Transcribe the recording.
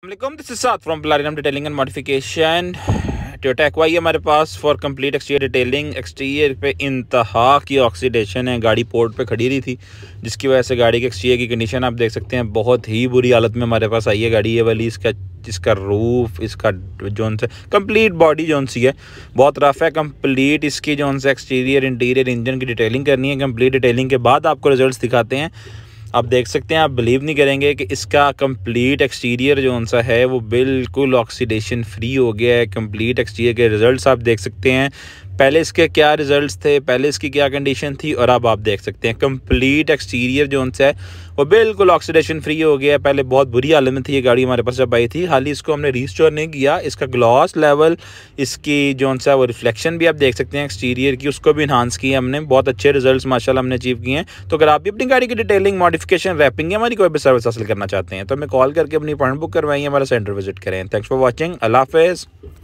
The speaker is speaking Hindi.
Assalamualaikum, this is Saad from Platinum Detailing and टोटा एक्वाई हमारे पास for complete exterior detailing exterior पे इंतहा की ऑक्सीडेशन है गाड़ी पोर्ट पे खड़ी रही थी जिसकी वजह से गाड़ी के एक्सटीरियर की कंडीशन आप देख सकते हैं बहुत ही बुरी हालत में हमारे पास आई है गाड़ी ये वाली इसका इसका रूफ इसका जोन से कम्प्लीट बॉडी जोन सी है बहुत रफ है कम्प्लीट इसकी जोन से एक्सटीरियर इंटीरियर इंजन की डिटेलिंग करनी है कम्प्लीट डिटेलिंग के बाद आपको रिजल्ट दिखाते हैं आप देख सकते हैं आप बिलीव नहीं करेंगे कि इसका कंप्लीट एक्सटीरियर जो सा है वो बिल्कुल ऑक्सीडेशन फ्री हो गया है कंप्लीट एक्सटीरियर के रिजल्ट्स आप देख सकते हैं पहले इसके क्या रिजल्ट्स थे पहले इसकी क्या कंडीशन थी और अब आप देख सकते हैं कंप्लीट एक्सटीरियर जो उनसे है वो बिल्कुल ऑक्सीडेशन फ्री हो गया है पहले बहुत बुरी हालत में थी ये गाड़ी हमारे पास जब आई थी हाल ही इसको हमने रिस्टोर नहीं किया इसका ग्लॉस लेवल इसकी जो है वो रिफ्लेक्शन भी आप देख सकते हैं एक्सटीरियर की उसको भी इन्हांस किया हमने बहुत अच्छे रिजल्ट माशा हमने अचीव किए हैं तो अगर आप भी अपनी गाड़ी की डिटेलिंग मॉडिफिकेशन रैपिंग या हमारी कोई भी सर्विस हासिल करना चाहते हैं तो हमें कॉल करके अपनी अपॉइंट बुक करवाइए हमारा सेंटर विजिट करें थैंक्स फॉर वॉचिंग अल्लाह